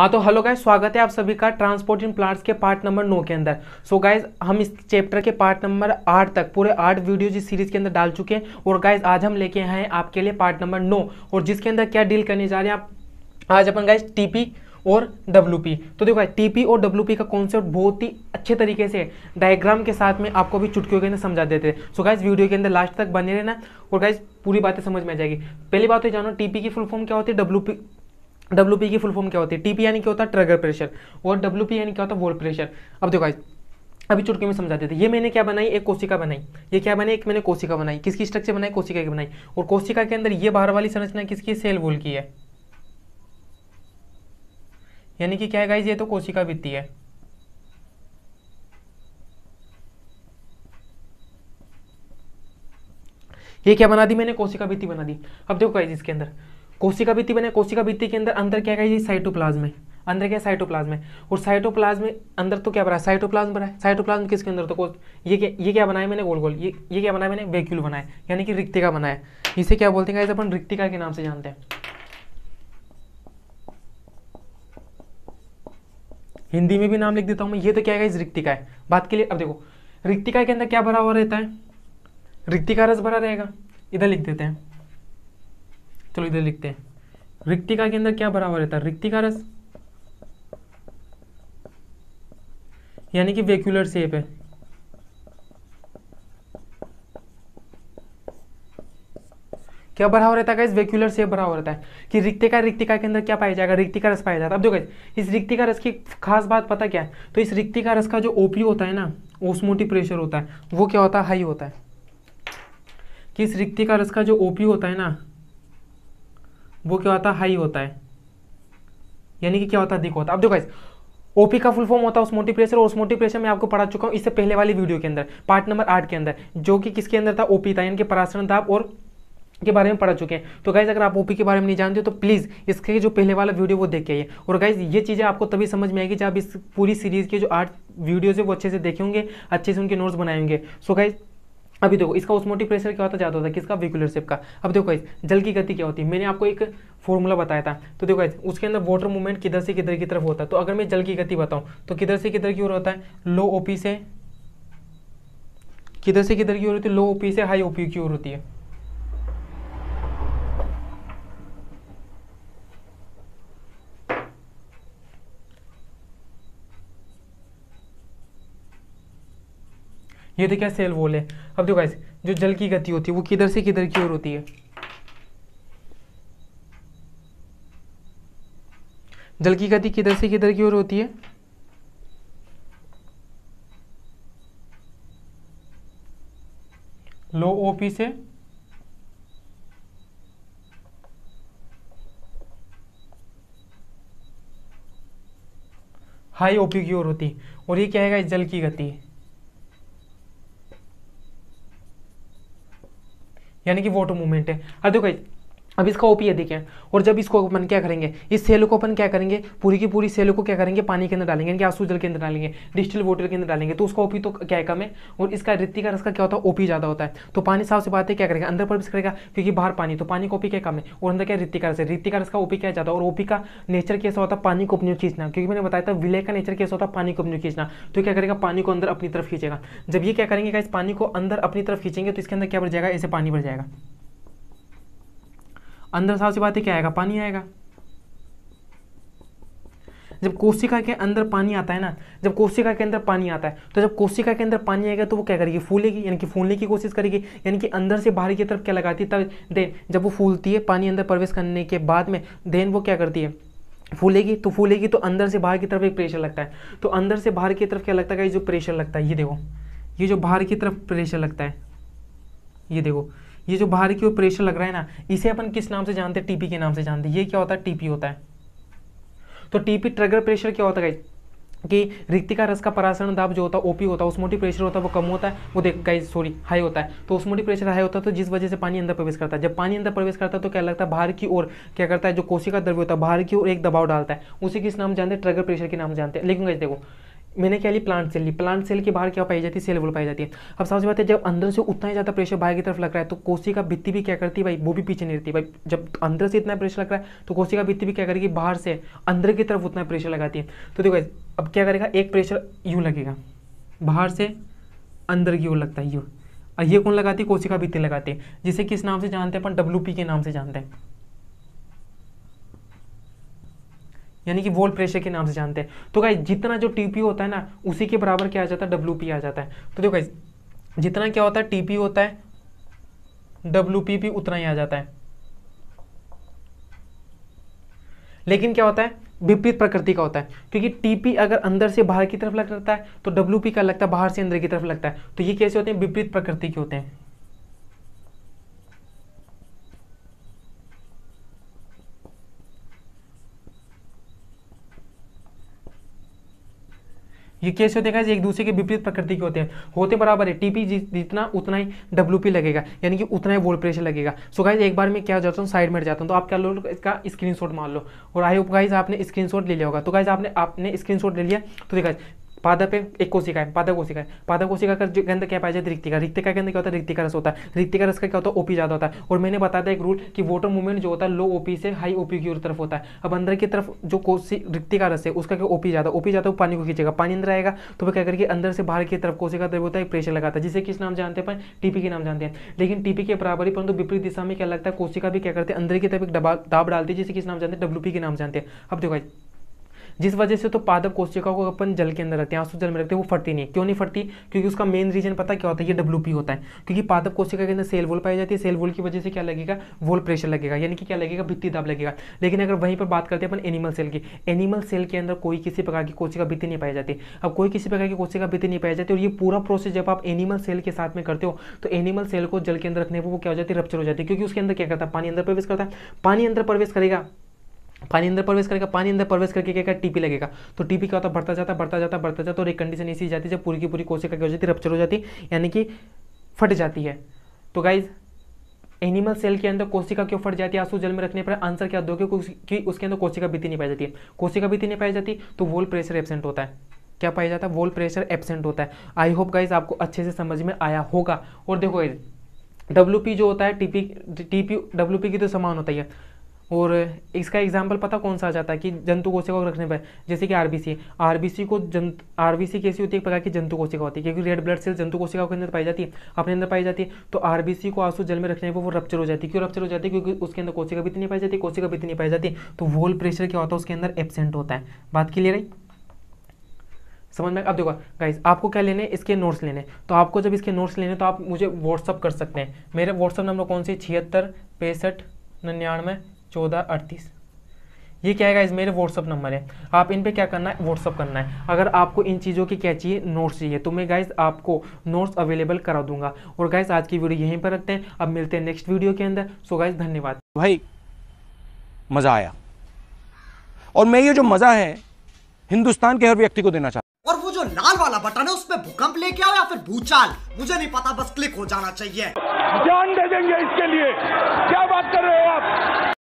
हाँ तो hello guys स्वागत है आप सभी का ट्रांसपोर्ट इन प्लांट्स के पार्ट नंबर नौ के अंदर सो so गाइज हम इस चैप्टर के पार्ट नंबर आठ तक पूरे आठ वीडियोज इस सीरीज के अंदर डाल चुके हैं और गाइज आज हम लेके आए हैं आपके लिए पार्ट नंबर नौ और जिसके अंदर क्या डील करने जा रहे हैं आप आज अपन गाइज टीपी और डब्ल्यू तो देखो टीपी और डब्ल्यू का कॉन्सेप्ट बहुत ही अच्छे तरीके से डायग्राम के साथ में आपको भी चुटकियों के अंदर समझा देते हैं सो गाइज वीडियो के अंदर लास्ट तक बने रहना और गाइज पूरी बातें समझ में आ जाएगी पहली बात तो जानो टीपी की फुल फॉर्म क्या होती है डब्ल्यू डब्ल्यू की फुल फॉर्म क्या होती है टीपी यानी क्या होता है ट्रगर प्रेशर और डब्ल्यू यानी क्या होता है वोल्ड प्रेशर अब देखो अभी चुटकी में समझाते थे ये मैंने क्या बनाई एक कोशिका बनाई ये क्या बनाई एक मैंने कोशिका बनाई किसकी स्ट्रक्चर बनाई कोशिका की बनाई और कोशिका के अंदर ये बाहर वाली संरचना किसकी सेल वोल की है यानी कि क्या है गाइज ये तो कोशिका वित्ती है ये क्या बना दी मैंने कोशिका वित्ती बना दी अब देखो गाइज इसके अंदर कोशिका भित्ति बने कोशिका भित्ति के अंदर अंदर क्या है साइटोप्लाज्म है अंदर क्या है साइटोप्लाज्म है और साइटोप्लाज्म में अंदर तो क्या बना साइटोप्लाज्म बना है साइटोप्लाज्म किसके अंदर तो ये क्या ये क्या बनाया मैंने गोल गोल ये ये क्या बनाया मैंने वैक्यूल बनाया यानी कि रिक्तिका बनाया इसे क्या बोलते हैं अपन रिक्तिका के नाम से जानते हैं हिंदी में भी नाम लिख देता हूँ मैं ये तो क्या है रिक्तिका है बात के लिए अब देखो रिक्तिका के अंदर क्या भरा हुआ रहता है रिक्तिका रस भरा रहेगा इधर लिख देते हैं चलो इधर लिखते हैं रिक्तिका के अंदर क्या भरा हुआ रहता है रिक्तिका रस यानी कि वेक्यूलर सेप है क्या भरा हुआ रहता है इस वेक्यूलर सेप भरा हुआ रहता है कि रिक्तिका रिक्तिका के अंदर क्या पाया जाएगा रिक्तिका रस पाया जाता है अब देखो इस रिक्तिका रस की खास बात पता क्या है तो इस रिक्तिका रस का जो ओपी होता है ना ओसमोटी प्रेशर होता है वो क्या होता है हाई होता है कि इस रिक्तिका रस का जो ओपी होता है ना वो क्या होता है हाई होता है यानी कि क्या होता है अधिक होता है अब देखो ओपी का फुल फॉर्म होता है मोटी प्रेशर और मोटी प्रेशर मैं आपको पढ़ा चुका हूँ इससे पहले वाली वीडियो के अंदर पार्ट नंबर आठ के अंदर जो कि किसके अंदर था ओपी था यानी कि परासरण था और के बारे में पढ़ा चुके हैं तो गाइज अगर आप ओपी के बारे में नहीं जानते हो तो प्लीज़ इसके जो पहले वाला वीडियो वो देख के आइए और गाइज ये चीज़ें आपको तभी समझ में आएगी जब आप इस पूरी सीरीज़ के जो आठ वीडियोज़ है वो अच्छे से देखेंगे अच्छे से उनके नोट्स बनाएंगे सो गाइज़ अभी देखो इसका ओस्मोटिक प्रेशर क्या होता है ज़्यादा होता है किसका विकुलर सेप का अब देखो इस जल की गति क्या होती है मैंने आपको एक फॉर्मूला बताया था तो देखो इस उसके अंदर वाटर मूवमेंट किधर से किधर की तरफ होता है तो अगर मैं जल की गति बताऊँ तो किधर से किधर की ओर होता है लो ओपी से किधर से किधर की ओर होती है लो ओपी से हाई ओपी की ओर होती है ये क्या सेल वॉल है अब देखो ऐसे जो जल की गति होती है वो किधर से किधर की ओर होती है जल की गति किधर से किधर की ओर होती है लो ओपी से हाई ओपी की ओर होती है और ये क्या है जल की गति है यानी कि वोटो मूवमेंट है अब देखो अब इसका ओपी अधिक है और जब इसको अपन क्या करेंगे इस सेल को अपन क्या करेंगे पूरी की पूरी सेल को क्या करेंगे पानी के अंदर डालेंगे यानी आंसू जल के अंदर डालेंगे डिजिटल वोटर के अंदर डालेंगे तो उसका ओपी तो क्या कम है और इसका रित्ती का रस का क्या होता है ओपी ज़्यादा होता है तो पानी साफ से बात है क्या करेगा अंदर भी करेगा क्योंकि बाहर पानी तो पानी का ओपी क्या कम है और अंदर क्या रित्ती का रस है रित्ती का रस का ओपी क्या ज़्यादा और ओपी का नेचर कैसा होता है पानी को अपनी खींचना क्योंकि मैंने बताया था विलय का नेचर कैसा होता है पानी को अपनी खींचना तो क्या करेगा पानी को अंदर अपनी तरफ खींचेगा जब ये क्या करेंगे इस पानी को अंदर अपनी तरफ खींचेंगे तो इसके अंदर क्या बढ़ जाएगा ऐसे पानी बढ़ जाएगा अंदर साफ सी बात है क्या आएगा पानी आएगा जब कोशिका के अंदर पानी आता है ना जब कोशिका के अंदर पानी आता है तो जब कोशिका के अंदर पानी आएगा तो वो क्या करेगी फूलेगी यानी कि फूलने की कोशिश करेगी यानी कि अंदर से बाहर की तरफ क्या लगाती है तब देन जब वो फूलती है पानी अंदर प्रवेश करने के बाद में देन वो क्या करती है फूलेगी तो फूलेगी तो अंदर से बाहर की तरफ एक प्रेशर लगता है तो अंदर से बाहर की तरफ क्या लगता है जो प्रेशर लगता है ये देखो ये जो बाहर की तरफ प्रेशर लगता है ये देखो ये जो बाहर की ओर प्रेशर लग रहा है ना इसे अपन किस नाम से जानते हैं टीपी के नाम से जानते हैं ये क्या होता है टीपी होता है तो टीपी ट्रिगर प्रेशर क्या होता है कि रिक्तिका रस का परासरण दाब जो होता है ओपी होता है उसमोटी प्रेशर होता है वो कम होता है वो देख गाइस सॉरी हाई होता है तो उसमोटी प्रेशर हाई होता है तो जिस वजह से पानी अंदर प्रवेश करता है जब पानी अंदर प्रवेश करता है तो क्या लगता है बाहर की ओर क्या करता है जो कोशिका द्रव्य होता है बाहर की ओर एक दबाव डालता है उसी किस नाम जानते हैं ट्रगर प्रेशर के नाम जानते हैं लेकिन गाइज देखो मैंने क्या ली प्लांट सेल ली प्लांट सेल के बाहर क्या पाई जाती है सेल वोल पाई जाती है अब सबसे बात है जब अंदर से उतना ही ज़्यादा प्रेशर बाहर की तरफ लग रहा है तो कोसी का भित्ती भी क्या करती है भाई वो भी पीछे नहीं रहती भाई जब अंदर से इतना प्रेशर लग रहा है तो कोसी का भित्ती भी क्या करेगी बाहर से अंदर की तरफ उतना प्रेशर लगाती है तो देखो अब क्या करेगा एक प्रेशर यूँ लगेगा बाहर से अंदर की ओर लगता है यूँ और ये कौन लगाती है कोसी का भित्ती लगाती है जिसे किस नाम से जानते हैं अपन डब्ल्यू के नाम से जानते हैं यानी कि वोल्ट प्रेशर के नाम से जानते हैं तो गाइज जितना जो टीपी होता है ना उसी के बराबर क्या आ जाता है डब्ल्यू आ जाता है तो देखो गाइज जितना क्या होता है टीपी होता है डब्ल्यू भी उतना ही आ जाता है लेकिन क्या होता है विपरीत प्रकृति का होता है क्योंकि टीपी अगर अंदर से बाहर की तरफ लग लगता है तो डब्ल्यू का लगता है बाहर से अंदर की तरफ लगता है तो ये कैसे होते हैं विपरीत प्रकृति के होते हैं ये कैसे होते हैं एक दूसरे के विपरीत प्रकृति के होते हैं होते बराबर है टीपी जितना उतना ही डब्ल्यू लगेगा यानी कि उतना ही वोल्ट प्रेशर लगेगा सो गाइज एक बार मैं क्या जाता हूँ साइड में जाता हूँ तो आप क्या लो इसका स्क्रीनशॉट मान लो और आई होप गाइज आपने स्क्रीनशॉट ले लिया होगा तो गाइज आपने आपने स्क्रीनशॉट ले लिया तो देखा पादा पे एक कोशिका है पादा कोशिका है पादा कोशिका का गंध क्या पाया जाता है रिक्ति का रिक्ति का गंध क्या होता है रिक्ति का रस होता है रिक्ति का रस का क्या होता है ओपी ज़्यादा होता है और मैंने बताया था एक रूल कि वोटर मूवमेंट जो होता है लो ओपी से हाई ओपी की तरफ होता है अब अंदर की तरफ जो कोशी रिक्ति का रस है उसका क्या ओपी ज़्यादा ओपी ज़्यादा तो पानी को खींचेगा पानी अंदर आएगा तो वह क्या करके अंदर से बाहर की तरफ कोशिका तरफ होता है प्रेशर लगाता है जिसे किस नाम जानते हैं टीपी के नाम जानते हैं लेकिन टीपी के बराबर ही परंतु विपरीत दिशा में क्या लगता है कोशिका भी क्या करते हैं अंदर की तरफ एक दबाव दाब डालती है जिसे किस नाम जानते हैं डब्ल्यू के नाम जानते हैं अब देखो जिस वजह से तो पादप कोशिका को अपन जल के अंदर रखते हैं आंसू जल में रखते हैं वो फटती नहीं क्यों नहीं फटती क्योंकि उसका मेन रीजन पता क्या होता है ये डब्ल्यू होता है क्योंकि पादप कोशिका के अंदर सेल वोल पाई जाती है सेल वोल की वजह से क्या लगेगा वोल प्रेशर लगेगा यानी कि क्या लगेगा भित्ती दाब लगेगा लेकिन अगर वहीं पर बात करते हैं अपन एनिमल सेल की एनिमल सेल के अंदर कोई किसी प्रकार की कोशिका भित्ती नहीं पाई जाती अब कोई किसी प्रकार की कोशिका भित्ती नहीं पाई जाती और ये पूरा प्रोसेस जब आप एनिमल सेल के साथ में करते हो तो एनिमल सेल को जल के अंदर रखने पर वो क्या हो जाती है रप्चर हो जाती है क्योंकि उसके अंदर क्या करता है पानी अंदर प्रवेश करता है पानी अंदर प्रवेश करेगा पानी अंदर प्रवेश करेगा पानी अंदर प्रवेश करके क्या टीपी लगेगा तो टीपी क्या होता है बढ़ता जाता बढ़ता जाता बढ़ता जाता और एक कंडीशन ऐसी जाती है जब पूरी की पूरी कोशिका क्या हो जाती है रप्चर हो जाती है यानी कि फट जाती है तो गाइज एनिमल सेल के अंदर कोशिका क्यों फट जाती है आंसू जल में रखने पर आंसर क्या दो कि उसके अंदर कोशिका बीती नहीं पाई जाती है कोशिका बीती नहीं पाई जाती तो वोल प्रेशर एबसेंट होता है क्या पाया जाता है वोल प्रेशर एबसेंट होता है आई होप गाइज आपको अच्छे से समझ में आया होगा और देखो गाइज डब्ल्यू जो होता है टीपी टीपी डब्ल्यू की तो समान होता है और इसका एग्जाम्पल पता कौन सा आ जाता है कि जंतु कोशिका को रखने पर जैसे कि आरबीसी आरबीसी को जंत आरबीसी कैसी होती है एक प्रकार की जंतु कोशिका होती है क्योंकि रेड ब्लड सेल जंतु कोशिका के अंदर पाई जाती है अपने अंदर पाई जाती है तो आरबीसी को आंसू जल में रखने पर वो रप्चर हो जाती है क्यों रप्चर हो जाती है क्योंकि उसके अंदर कोशिका भी इतनी पाई जाती कोशिका भी इतनी पाई जाती तो वोल प्रेशर क्या होता है उसके अंदर एबसेंट होता है बात क्लियर है समझ में अब देखो गाइज आपको क्या लेने इसके नोट्स लेने तो आपको जब इसके नोट्स लेने तो आप मुझे व्हाट्सअप कर सकते हैं मेरे व्हाट्सअप नंबर कौन से छिहत्तर पैंसठ निन्यानवे चौदह अड़तीस ये क्या है इस मेरे व्हाट्सअप नंबर है आप इन पे क्या करना है व्हाट्सअप करना है अगर आपको इन चीज़ों की क्या चाहिए नोट्स चाहिए तो मैं गाइज आपको नोट्स अवेलेबल करा दूंगा और गाइज आज की वीडियो यहीं पर रखते हैं अब मिलते हैं नेक्स्ट वीडियो के अंदर सो गाइज धन्यवाद भाई मज़ा आया और मैं ये जो मज़ा है हिंदुस्तान के हर व्यक्ति को देना चाहता और वो जो लाल वाला बटन है उसमें भूकंप लेके आओ या फिर भूचाल मुझे नहीं पता बस क्लिक हो जाना चाहिए जान दे देंगे इसके लिए क्या बात कर रहे हो आप